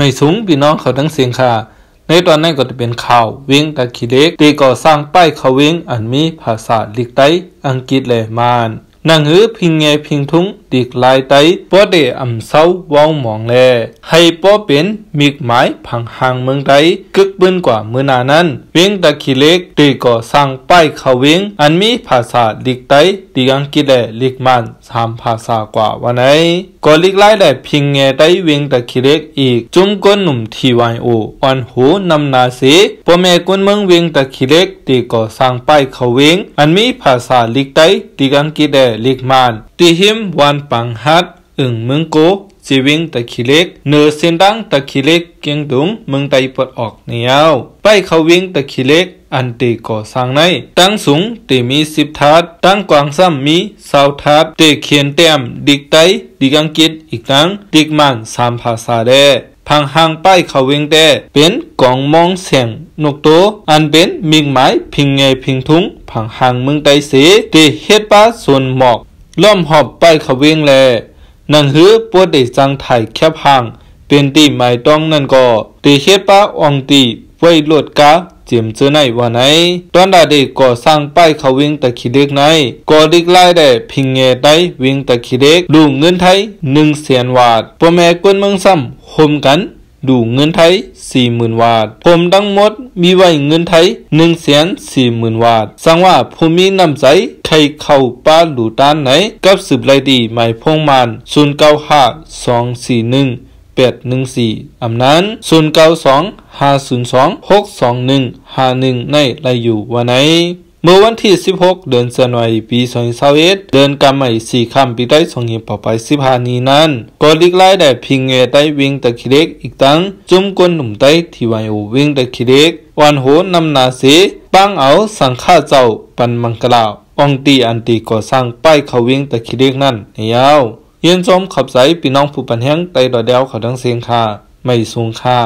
ไม่สูงพี่น้องเขาทั้งเสียงค่ะ ในตอนนั้นก็จะเป็นข่าวเวงตะคีเล็กตีก่อสร้างป้ายเขาเวงอันมีภาษาลิกไตอังกฤษเลยมานนังหือพิงเงพิงทุงติกลายไตปอเดอำเศร้าวองมองแลให้ปอเป็นมีกหมายผังหางเมืองไตกึกบึนกว่ามือนานั้นเวงตะขีเล็กตีก่อสร้างป้ายเขาเวงอันมีภาษาลิกไตตีอังกฤษแลลิกมันสามภาษากว่าวันไหนก็ลิกไล่ได้พิงเงไตเวงตะขีเล็กอีกจุ้มก้นหนุ่มทีวายโออันหูนำนาเสปอแม่ก้นเมืองเวงตะขีเล็กตีก่อสร้างป้ายเขาเวงอันมีภาษาลิกไตตีอังกฤษแลลิกมานตีหิมวันปังฮัดอึ่งมึงโกจีวิงตะคิเล็ก เนื้อเส้นดังตะคิเล็กเกียงดุงมึงไตปวดออกเนียว ไปเขาวิ่งตะคิเล็กอันตีก่อสร้างในตั้งสูงตีมีสิบทัดตั้งกวางซ้ำมีสาวทัดเตเขียนเต็มดิกไตดิกังกิดอีกตั้งดิกมันสามภาษาแดพังหางป้ายเขาิ่งเตเป็นกองมองเสียงนกโตอันเป็นมิงไม้พิงเงยพิงทุงพังหางเมืองไตเสีตเฮ็ดป้าส่วนหมอกล้อมหอบไปเขาิ่งแลนั่นหือปวดเด้จังถ่ายแคบหางเป็นตีไม้ต้องนั่นก็เีเฮ็ดป้าอองตีไว้โลดกาจีมเจอในวันไหนตอนใดเด็กก่อสร้างป้ายเขาวิ่งตะขีเด็กในก่อดิกไล่แต่พิงเงได้วิ่งตะขีเด็กดูเงินไทยหนึ่งแสนวาทพ่อแม่กวนเมืองซ้ำคมกัน ดูเงินไทย40,000วาทผมดังหมดมีไว้เงินไทย140,000วาทสังว่าผู้มีน้ำใจใครเข้าป้าหลู่ต้านไหนกับสืบไรดีหมายพงมัน095 241 8 1 4อำนั้น092 502 62151 ในไรอยู่วันไหน เมื่อวันที่ 16 เดือนสันวาคปี2021เดินกำใหม่4ค่ำปีได้ส่งเหียบปอไป15นี้นั้น ก็ลิกไล่ได้พิงเงใต้วิ่งตะคิเล็กอีกตั้ง จุ่มก้นหนุ่มใต้ที่วายอวิ่งตะคิเล็กวันโหนำนาเสปังเอาสังฆาเจ้าปันมังกลาว องตีอันตีก่อสร้างป้ายเขาวิ่งตะคิเล็กนั่นยาวเย็นจมขับใสพี่น้องผู้ปันแห้งไตดอดเดวเขาทั้งเสียงค่าไม่สูงค่า